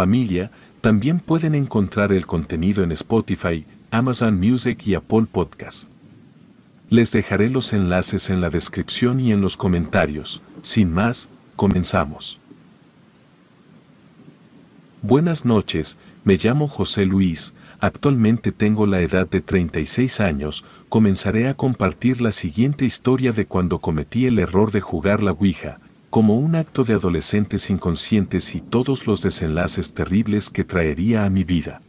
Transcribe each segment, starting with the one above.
familia también pueden encontrar el contenido en Spotify, Amazon Music y Apple Podcast. Les dejaré los enlaces en la descripción y en los comentarios. Sin más, comenzamos. Buenas noches, me llamo José Luis, actualmente tengo la edad de 36 años, comenzaré a compartir la siguiente historia de cuando cometí el error de jugar la Ouija, como un acto de adolescentes inconscientes y todos los desenlaces terribles que traería a mi vida.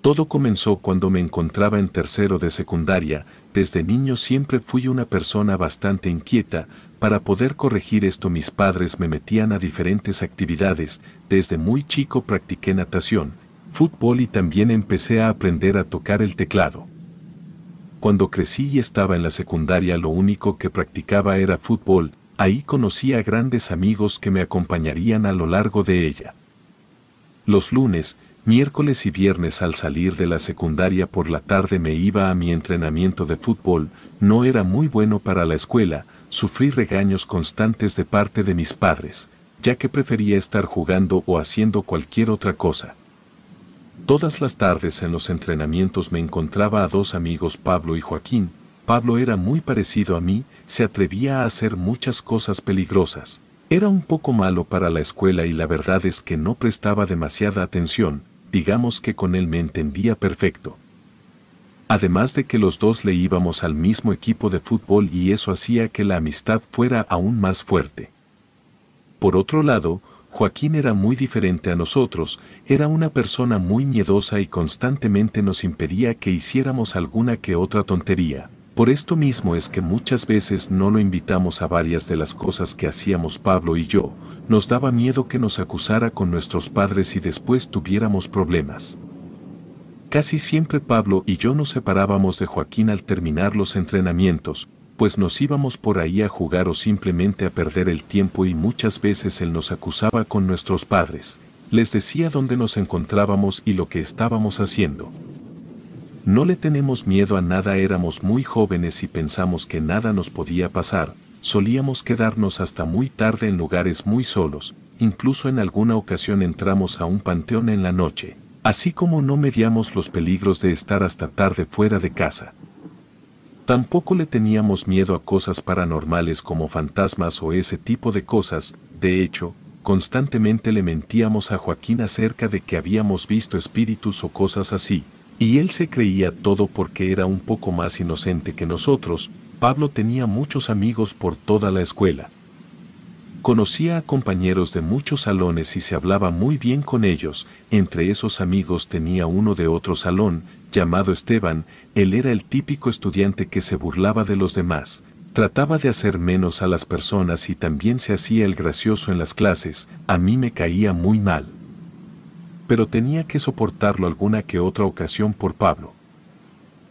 Todo comenzó cuando me encontraba en tercero de secundaria, desde niño siempre fui una persona bastante inquieta, para poder corregir esto mis padres me metían a diferentes actividades, desde muy chico practiqué natación, fútbol y también empecé a aprender a tocar el teclado. Cuando crecí y estaba en la secundaria lo único que practicaba era fútbol, Ahí conocí a grandes amigos que me acompañarían a lo largo de ella. Los lunes, miércoles y viernes al salir de la secundaria por la tarde me iba a mi entrenamiento de fútbol, no era muy bueno para la escuela, sufrí regaños constantes de parte de mis padres, ya que prefería estar jugando o haciendo cualquier otra cosa. Todas las tardes en los entrenamientos me encontraba a dos amigos Pablo y Joaquín, Pablo era muy parecido a mí, se atrevía a hacer muchas cosas peligrosas. Era un poco malo para la escuela y la verdad es que no prestaba demasiada atención, digamos que con él me entendía perfecto. Además de que los dos le íbamos al mismo equipo de fútbol y eso hacía que la amistad fuera aún más fuerte. Por otro lado, Joaquín era muy diferente a nosotros, era una persona muy miedosa y constantemente nos impedía que hiciéramos alguna que otra tontería. Por esto mismo es que muchas veces no lo invitamos a varias de las cosas que hacíamos Pablo y yo, nos daba miedo que nos acusara con nuestros padres y después tuviéramos problemas. Casi siempre Pablo y yo nos separábamos de Joaquín al terminar los entrenamientos, pues nos íbamos por ahí a jugar o simplemente a perder el tiempo y muchas veces él nos acusaba con nuestros padres. Les decía dónde nos encontrábamos y lo que estábamos haciendo. No le tenemos miedo a nada, éramos muy jóvenes y pensamos que nada nos podía pasar, solíamos quedarnos hasta muy tarde en lugares muy solos, incluso en alguna ocasión entramos a un panteón en la noche, así como no mediamos los peligros de estar hasta tarde fuera de casa. Tampoco le teníamos miedo a cosas paranormales como fantasmas o ese tipo de cosas, de hecho, constantemente le mentíamos a Joaquín acerca de que habíamos visto espíritus o cosas así, y él se creía todo porque era un poco más inocente que nosotros, Pablo tenía muchos amigos por toda la escuela. Conocía a compañeros de muchos salones y se hablaba muy bien con ellos, entre esos amigos tenía uno de otro salón, llamado Esteban, él era el típico estudiante que se burlaba de los demás, trataba de hacer menos a las personas y también se hacía el gracioso en las clases, a mí me caía muy mal pero tenía que soportarlo alguna que otra ocasión por Pablo.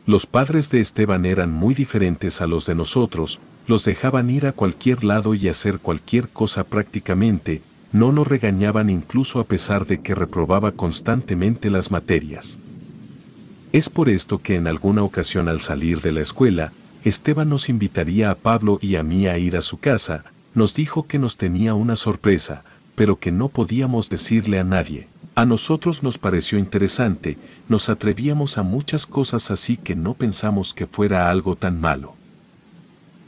Los padres de Esteban eran muy diferentes a los de nosotros, los dejaban ir a cualquier lado y hacer cualquier cosa prácticamente, no nos regañaban incluso a pesar de que reprobaba constantemente las materias. Es por esto que en alguna ocasión al salir de la escuela, Esteban nos invitaría a Pablo y a mí a ir a su casa, nos dijo que nos tenía una sorpresa, pero que no podíamos decirle a nadie. A nosotros nos pareció interesante, nos atrevíamos a muchas cosas así que no pensamos que fuera algo tan malo.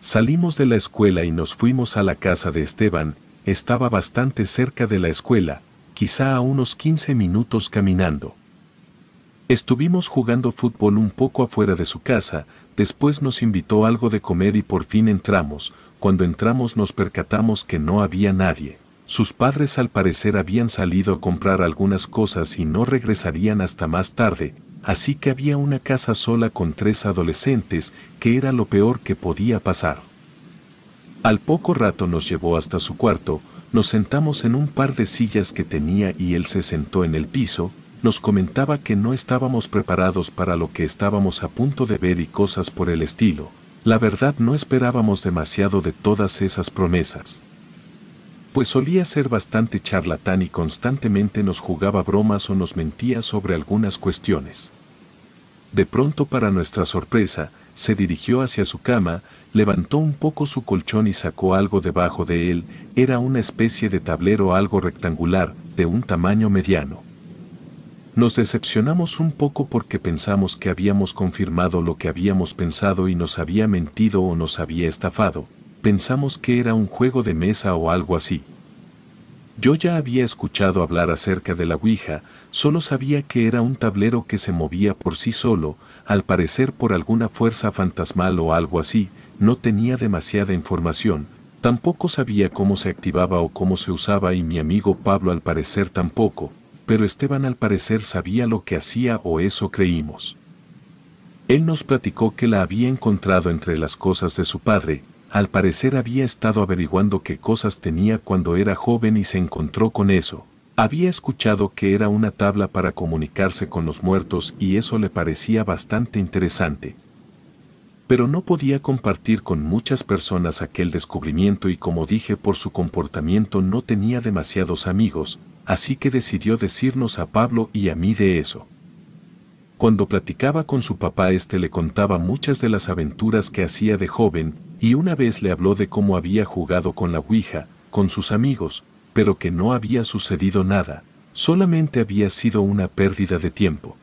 Salimos de la escuela y nos fuimos a la casa de Esteban, estaba bastante cerca de la escuela, quizá a unos 15 minutos caminando. Estuvimos jugando fútbol un poco afuera de su casa, después nos invitó algo de comer y por fin entramos, cuando entramos nos percatamos que no había nadie. Sus padres al parecer habían salido a comprar algunas cosas y no regresarían hasta más tarde, así que había una casa sola con tres adolescentes, que era lo peor que podía pasar. Al poco rato nos llevó hasta su cuarto, nos sentamos en un par de sillas que tenía y él se sentó en el piso, nos comentaba que no estábamos preparados para lo que estábamos a punto de ver y cosas por el estilo. La verdad no esperábamos demasiado de todas esas promesas pues solía ser bastante charlatán y constantemente nos jugaba bromas o nos mentía sobre algunas cuestiones. De pronto, para nuestra sorpresa, se dirigió hacia su cama, levantó un poco su colchón y sacó algo debajo de él, era una especie de tablero algo rectangular, de un tamaño mediano. Nos decepcionamos un poco porque pensamos que habíamos confirmado lo que habíamos pensado y nos había mentido o nos había estafado, pensamos que era un juego de mesa o algo así. Yo ya había escuchado hablar acerca de la Ouija, solo sabía que era un tablero que se movía por sí solo, al parecer por alguna fuerza fantasmal o algo así, no tenía demasiada información, tampoco sabía cómo se activaba o cómo se usaba y mi amigo Pablo al parecer tampoco, pero Esteban al parecer sabía lo que hacía o eso creímos. Él nos platicó que la había encontrado entre las cosas de su padre, al parecer había estado averiguando qué cosas tenía cuando era joven y se encontró con eso. Había escuchado que era una tabla para comunicarse con los muertos y eso le parecía bastante interesante. Pero no podía compartir con muchas personas aquel descubrimiento y como dije por su comportamiento no tenía demasiados amigos, así que decidió decirnos a Pablo y a mí de eso. Cuando platicaba con su papá este le contaba muchas de las aventuras que hacía de joven, y una vez le habló de cómo había jugado con la Ouija, con sus amigos, pero que no había sucedido nada, solamente había sido una pérdida de tiempo.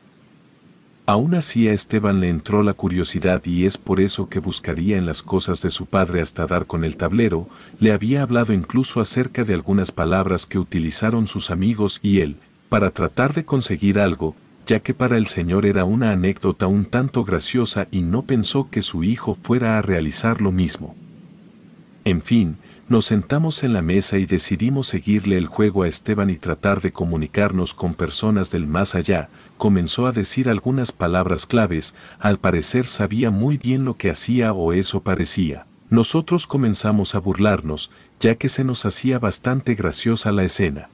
Aún así a Esteban le entró la curiosidad y es por eso que buscaría en las cosas de su padre hasta dar con el tablero, le había hablado incluso acerca de algunas palabras que utilizaron sus amigos y él, para tratar de conseguir algo, ya que para el señor era una anécdota un tanto graciosa y no pensó que su hijo fuera a realizar lo mismo. En fin, nos sentamos en la mesa y decidimos seguirle el juego a Esteban y tratar de comunicarnos con personas del más allá, comenzó a decir algunas palabras claves, al parecer sabía muy bien lo que hacía o eso parecía. Nosotros comenzamos a burlarnos, ya que se nos hacía bastante graciosa la escena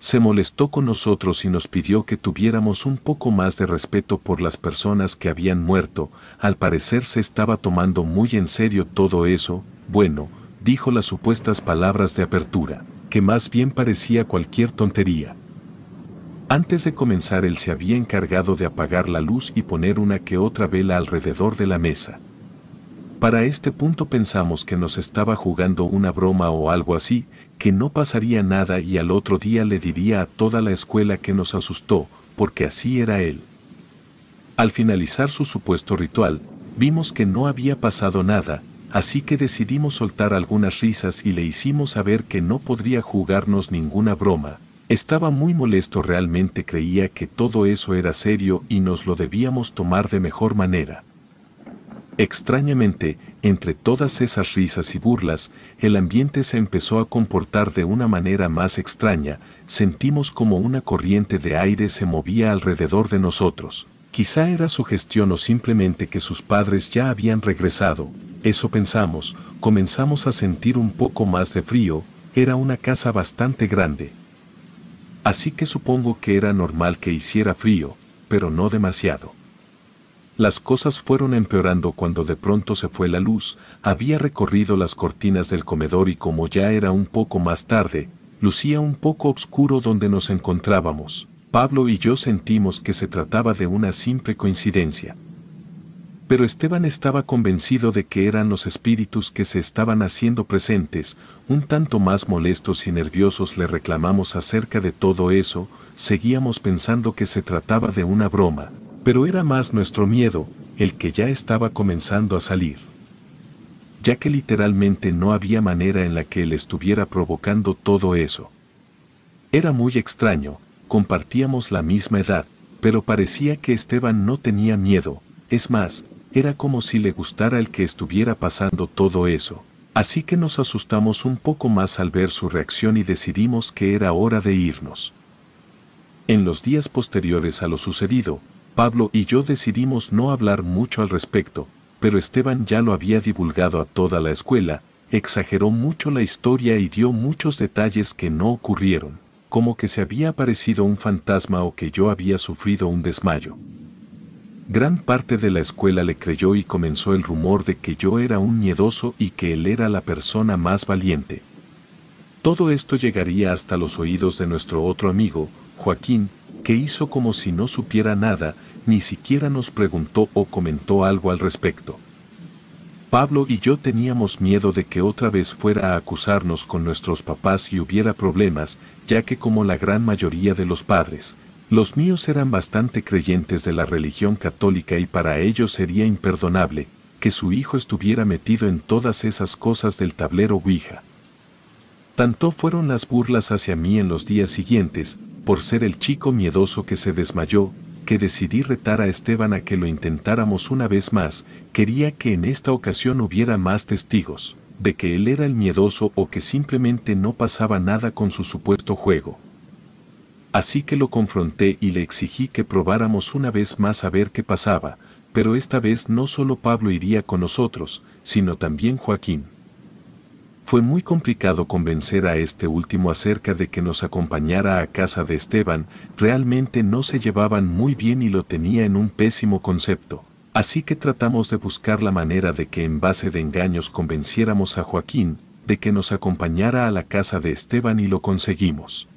se molestó con nosotros y nos pidió que tuviéramos un poco más de respeto por las personas que habían muerto, al parecer se estaba tomando muy en serio todo eso, bueno, dijo las supuestas palabras de apertura, que más bien parecía cualquier tontería. Antes de comenzar él se había encargado de apagar la luz y poner una que otra vela alrededor de la mesa. Para este punto pensamos que nos estaba jugando una broma o algo así, que no pasaría nada y al otro día le diría a toda la escuela que nos asustó, porque así era él. Al finalizar su supuesto ritual, vimos que no había pasado nada, así que decidimos soltar algunas risas y le hicimos saber que no podría jugarnos ninguna broma. Estaba muy molesto, realmente creía que todo eso era serio y nos lo debíamos tomar de mejor manera. Extrañamente, entre todas esas risas y burlas, el ambiente se empezó a comportar de una manera más extraña, sentimos como una corriente de aire se movía alrededor de nosotros. Quizá era su gestión o simplemente que sus padres ya habían regresado, eso pensamos, comenzamos a sentir un poco más de frío, era una casa bastante grande. Así que supongo que era normal que hiciera frío, pero no demasiado. Las cosas fueron empeorando cuando de pronto se fue la luz, había recorrido las cortinas del comedor y como ya era un poco más tarde, lucía un poco oscuro donde nos encontrábamos. Pablo y yo sentimos que se trataba de una simple coincidencia. Pero Esteban estaba convencido de que eran los espíritus que se estaban haciendo presentes, un tanto más molestos y nerviosos le reclamamos acerca de todo eso, seguíamos pensando que se trataba de una broma, pero era más nuestro miedo, el que ya estaba comenzando a salir. Ya que literalmente no había manera en la que él estuviera provocando todo eso. Era muy extraño, compartíamos la misma edad, pero parecía que Esteban no tenía miedo, es más, era como si le gustara el que estuviera pasando todo eso. Así que nos asustamos un poco más al ver su reacción y decidimos que era hora de irnos. En los días posteriores a lo sucedido, Pablo y yo decidimos no hablar mucho al respecto, pero Esteban ya lo había divulgado a toda la escuela, exageró mucho la historia y dio muchos detalles que no ocurrieron, como que se había aparecido un fantasma o que yo había sufrido un desmayo. Gran parte de la escuela le creyó y comenzó el rumor de que yo era un miedoso y que él era la persona más valiente. Todo esto llegaría hasta los oídos de nuestro otro amigo, Joaquín, que hizo como si no supiera nada, ni siquiera nos preguntó o comentó algo al respecto. Pablo y yo teníamos miedo de que otra vez fuera a acusarnos con nuestros papás y hubiera problemas, ya que como la gran mayoría de los padres, los míos eran bastante creyentes de la religión católica y para ellos sería imperdonable que su hijo estuviera metido en todas esas cosas del tablero Ouija. Tanto fueron las burlas hacia mí en los días siguientes, por ser el chico miedoso que se desmayó, que decidí retar a Esteban a que lo intentáramos una vez más, quería que en esta ocasión hubiera más testigos, de que él era el miedoso o que simplemente no pasaba nada con su supuesto juego. Así que lo confronté y le exigí que probáramos una vez más a ver qué pasaba, pero esta vez no solo Pablo iría con nosotros, sino también Joaquín. Fue muy complicado convencer a este último acerca de que nos acompañara a casa de Esteban, realmente no se llevaban muy bien y lo tenía en un pésimo concepto. Así que tratamos de buscar la manera de que en base de engaños convenciéramos a Joaquín de que nos acompañara a la casa de Esteban y lo conseguimos.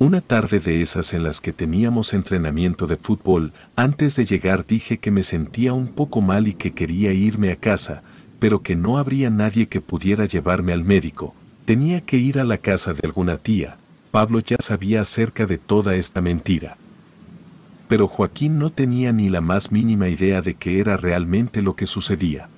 Una tarde de esas en las que teníamos entrenamiento de fútbol, antes de llegar dije que me sentía un poco mal y que quería irme a casa, pero que no habría nadie que pudiera llevarme al médico, tenía que ir a la casa de alguna tía, Pablo ya sabía acerca de toda esta mentira. Pero Joaquín no tenía ni la más mínima idea de qué era realmente lo que sucedía.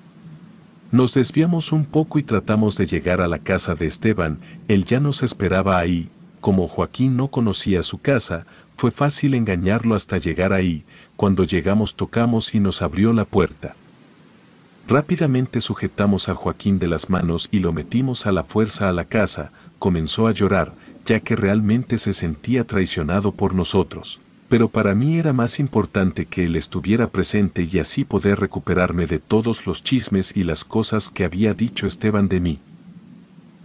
Nos desviamos un poco y tratamos de llegar a la casa de Esteban, él ya nos esperaba ahí, como Joaquín no conocía su casa, fue fácil engañarlo hasta llegar ahí, cuando llegamos tocamos y nos abrió la puerta. Rápidamente sujetamos a Joaquín de las manos y lo metimos a la fuerza a la casa, comenzó a llorar, ya que realmente se sentía traicionado por nosotros. Pero para mí era más importante que él estuviera presente y así poder recuperarme de todos los chismes y las cosas que había dicho Esteban de mí.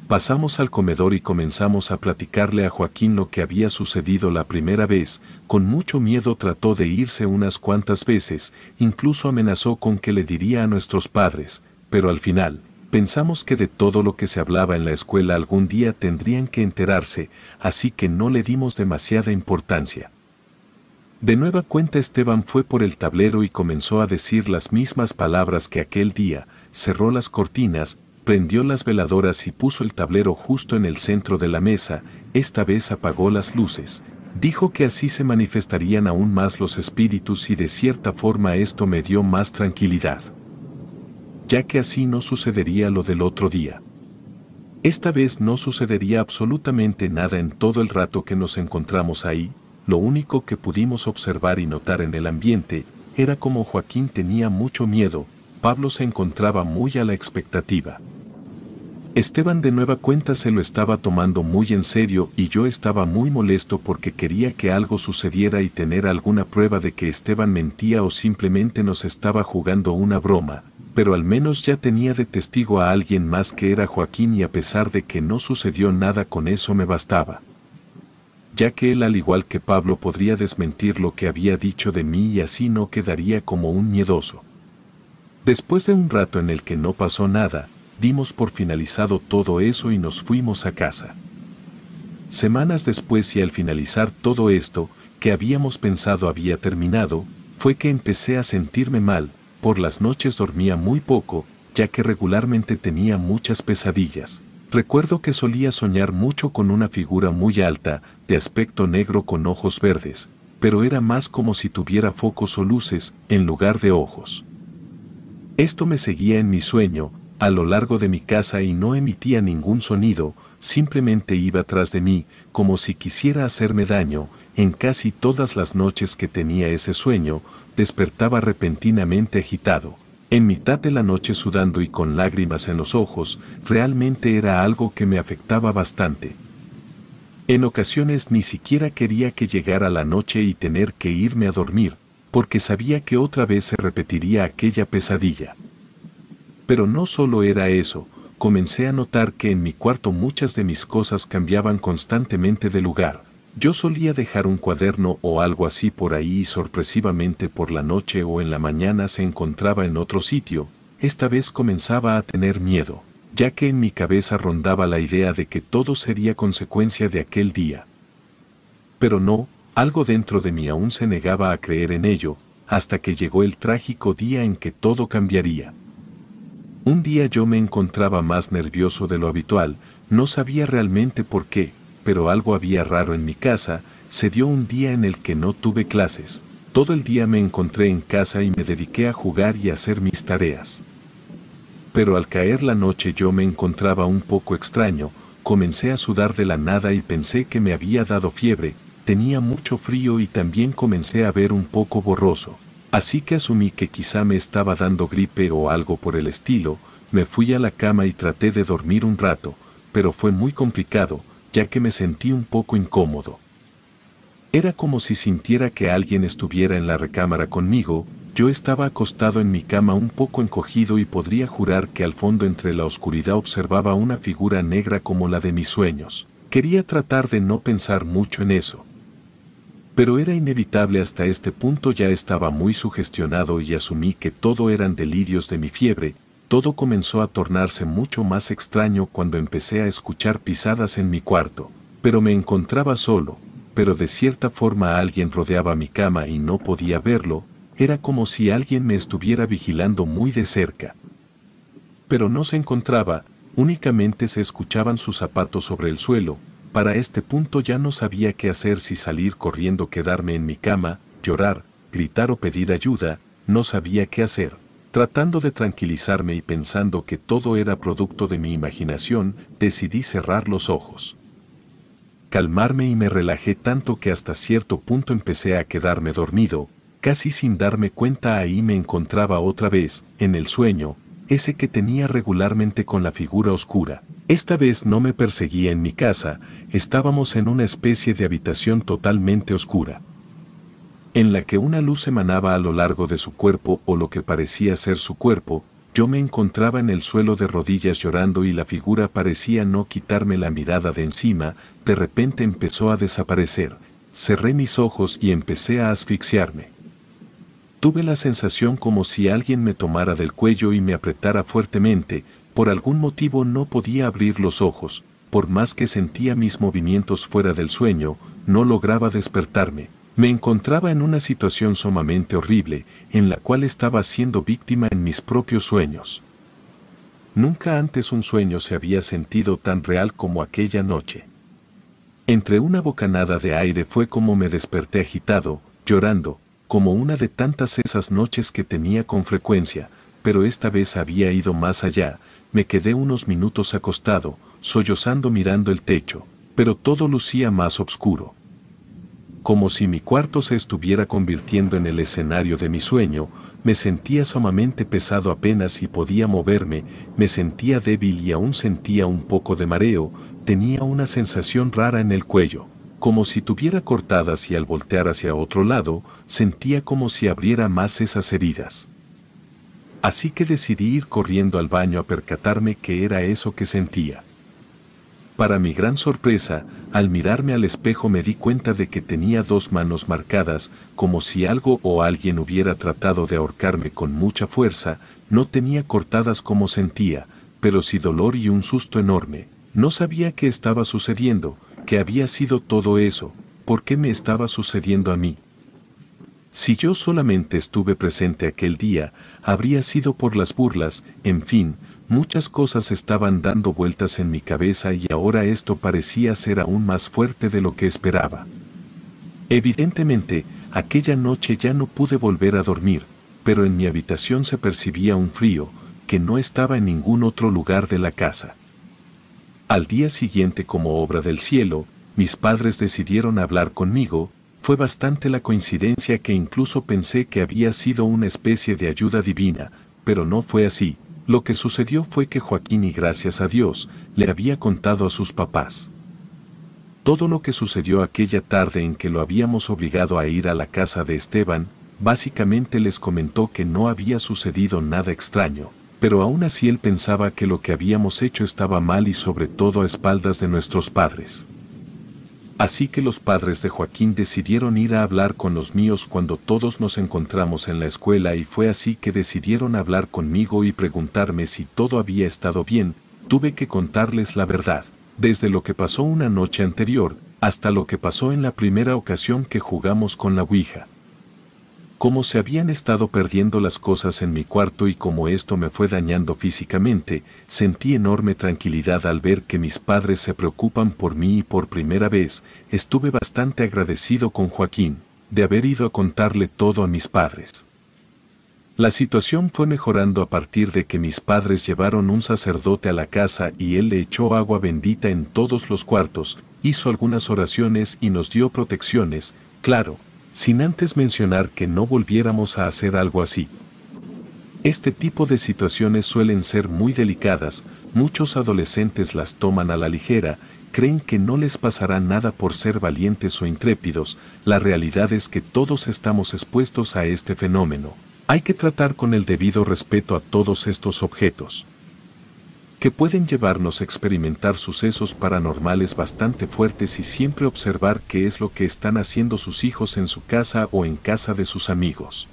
Pasamos al comedor y comenzamos a platicarle a Joaquín lo que había sucedido la primera vez, con mucho miedo trató de irse unas cuantas veces, incluso amenazó con que le diría a nuestros padres, pero al final, pensamos que de todo lo que se hablaba en la escuela algún día tendrían que enterarse, así que no le dimos demasiada importancia. De nueva cuenta Esteban fue por el tablero y comenzó a decir las mismas palabras que aquel día, cerró las cortinas, Prendió las veladoras y puso el tablero justo en el centro de la mesa, esta vez apagó las luces. Dijo que así se manifestarían aún más los espíritus y de cierta forma esto me dio más tranquilidad. Ya que así no sucedería lo del otro día. Esta vez no sucedería absolutamente nada en todo el rato que nos encontramos ahí, lo único que pudimos observar y notar en el ambiente era como Joaquín tenía mucho miedo, Pablo se encontraba muy a la expectativa. Esteban de nueva cuenta se lo estaba tomando muy en serio y yo estaba muy molesto porque quería que algo sucediera y tener alguna prueba de que Esteban mentía o simplemente nos estaba jugando una broma, pero al menos ya tenía de testigo a alguien más que era Joaquín y a pesar de que no sucedió nada con eso me bastaba. Ya que él al igual que Pablo podría desmentir lo que había dicho de mí y así no quedaría como un miedoso. Después de un rato en el que no pasó nada, dimos por finalizado todo eso y nos fuimos a casa. Semanas después y al finalizar todo esto, que habíamos pensado había terminado, fue que empecé a sentirme mal, por las noches dormía muy poco, ya que regularmente tenía muchas pesadillas. Recuerdo que solía soñar mucho con una figura muy alta, de aspecto negro con ojos verdes, pero era más como si tuviera focos o luces en lugar de ojos. Esto me seguía en mi sueño, a lo largo de mi casa y no emitía ningún sonido, simplemente iba tras de mí, como si quisiera hacerme daño, en casi todas las noches que tenía ese sueño, despertaba repentinamente agitado. En mitad de la noche sudando y con lágrimas en los ojos, realmente era algo que me afectaba bastante. En ocasiones ni siquiera quería que llegara la noche y tener que irme a dormir, porque sabía que otra vez se repetiría aquella pesadilla. Pero no solo era eso, comencé a notar que en mi cuarto muchas de mis cosas cambiaban constantemente de lugar. Yo solía dejar un cuaderno o algo así por ahí y sorpresivamente por la noche o en la mañana se encontraba en otro sitio. Esta vez comenzaba a tener miedo, ya que en mi cabeza rondaba la idea de que todo sería consecuencia de aquel día. Pero no, algo dentro de mí aún se negaba a creer en ello, hasta que llegó el trágico día en que todo cambiaría. Un día yo me encontraba más nervioso de lo habitual, no sabía realmente por qué, pero algo había raro en mi casa, se dio un día en el que no tuve clases. Todo el día me encontré en casa y me dediqué a jugar y hacer mis tareas. Pero al caer la noche yo me encontraba un poco extraño, comencé a sudar de la nada y pensé que me había dado fiebre, tenía mucho frío y también comencé a ver un poco borroso. Así que asumí que quizá me estaba dando gripe o algo por el estilo, me fui a la cama y traté de dormir un rato, pero fue muy complicado, ya que me sentí un poco incómodo. Era como si sintiera que alguien estuviera en la recámara conmigo, yo estaba acostado en mi cama un poco encogido y podría jurar que al fondo entre la oscuridad observaba una figura negra como la de mis sueños. Quería tratar de no pensar mucho en eso, pero era inevitable hasta este punto ya estaba muy sugestionado y asumí que todo eran delirios de mi fiebre, todo comenzó a tornarse mucho más extraño cuando empecé a escuchar pisadas en mi cuarto, pero me encontraba solo, pero de cierta forma alguien rodeaba mi cama y no podía verlo, era como si alguien me estuviera vigilando muy de cerca. Pero no se encontraba, únicamente se escuchaban sus zapatos sobre el suelo, para este punto ya no sabía qué hacer si salir corriendo, quedarme en mi cama, llorar, gritar o pedir ayuda, no sabía qué hacer. Tratando de tranquilizarme y pensando que todo era producto de mi imaginación, decidí cerrar los ojos. Calmarme y me relajé tanto que hasta cierto punto empecé a quedarme dormido, casi sin darme cuenta ahí me encontraba otra vez, en el sueño, ese que tenía regularmente con la figura oscura, esta vez no me perseguía en mi casa, estábamos en una especie de habitación totalmente oscura, en la que una luz emanaba a lo largo de su cuerpo o lo que parecía ser su cuerpo, yo me encontraba en el suelo de rodillas llorando y la figura parecía no quitarme la mirada de encima, de repente empezó a desaparecer, cerré mis ojos y empecé a asfixiarme. Tuve la sensación como si alguien me tomara del cuello y me apretara fuertemente, por algún motivo no podía abrir los ojos, por más que sentía mis movimientos fuera del sueño, no lograba despertarme. Me encontraba en una situación sumamente horrible, en la cual estaba siendo víctima en mis propios sueños. Nunca antes un sueño se había sentido tan real como aquella noche. Entre una bocanada de aire fue como me desperté agitado, llorando, como una de tantas esas noches que tenía con frecuencia, pero esta vez había ido más allá, me quedé unos minutos acostado, sollozando mirando el techo, pero todo lucía más oscuro. Como si mi cuarto se estuviera convirtiendo en el escenario de mi sueño, me sentía sumamente pesado apenas y podía moverme, me sentía débil y aún sentía un poco de mareo, tenía una sensación rara en el cuello, como si tuviera cortadas y al voltear hacia otro lado, sentía como si abriera más esas heridas así que decidí ir corriendo al baño a percatarme que era eso que sentía. Para mi gran sorpresa, al mirarme al espejo me di cuenta de que tenía dos manos marcadas, como si algo o alguien hubiera tratado de ahorcarme con mucha fuerza, no tenía cortadas como sentía, pero sí dolor y un susto enorme. No sabía qué estaba sucediendo, qué había sido todo eso, por qué me estaba sucediendo a mí. Si yo solamente estuve presente aquel día, habría sido por las burlas, en fin, muchas cosas estaban dando vueltas en mi cabeza y ahora esto parecía ser aún más fuerte de lo que esperaba. Evidentemente, aquella noche ya no pude volver a dormir, pero en mi habitación se percibía un frío, que no estaba en ningún otro lugar de la casa. Al día siguiente como obra del cielo, mis padres decidieron hablar conmigo, fue bastante la coincidencia que incluso pensé que había sido una especie de ayuda divina, pero no fue así. Lo que sucedió fue que Joaquín y gracias a Dios, le había contado a sus papás. Todo lo que sucedió aquella tarde en que lo habíamos obligado a ir a la casa de Esteban, básicamente les comentó que no había sucedido nada extraño, pero aún así él pensaba que lo que habíamos hecho estaba mal y sobre todo a espaldas de nuestros padres. Así que los padres de Joaquín decidieron ir a hablar con los míos cuando todos nos encontramos en la escuela y fue así que decidieron hablar conmigo y preguntarme si todo había estado bien, tuve que contarles la verdad, desde lo que pasó una noche anterior, hasta lo que pasó en la primera ocasión que jugamos con la Ouija. Como se habían estado perdiendo las cosas en mi cuarto y como esto me fue dañando físicamente, sentí enorme tranquilidad al ver que mis padres se preocupan por mí y por primera vez estuve bastante agradecido con Joaquín de haber ido a contarle todo a mis padres. La situación fue mejorando a partir de que mis padres llevaron un sacerdote a la casa y él le echó agua bendita en todos los cuartos, hizo algunas oraciones y nos dio protecciones, claro, sin antes mencionar que no volviéramos a hacer algo así. Este tipo de situaciones suelen ser muy delicadas, muchos adolescentes las toman a la ligera, creen que no les pasará nada por ser valientes o intrépidos, la realidad es que todos estamos expuestos a este fenómeno. Hay que tratar con el debido respeto a todos estos objetos que pueden llevarnos a experimentar sucesos paranormales bastante fuertes y siempre observar qué es lo que están haciendo sus hijos en su casa o en casa de sus amigos.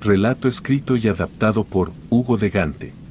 Relato escrito y adaptado por Hugo de Gante.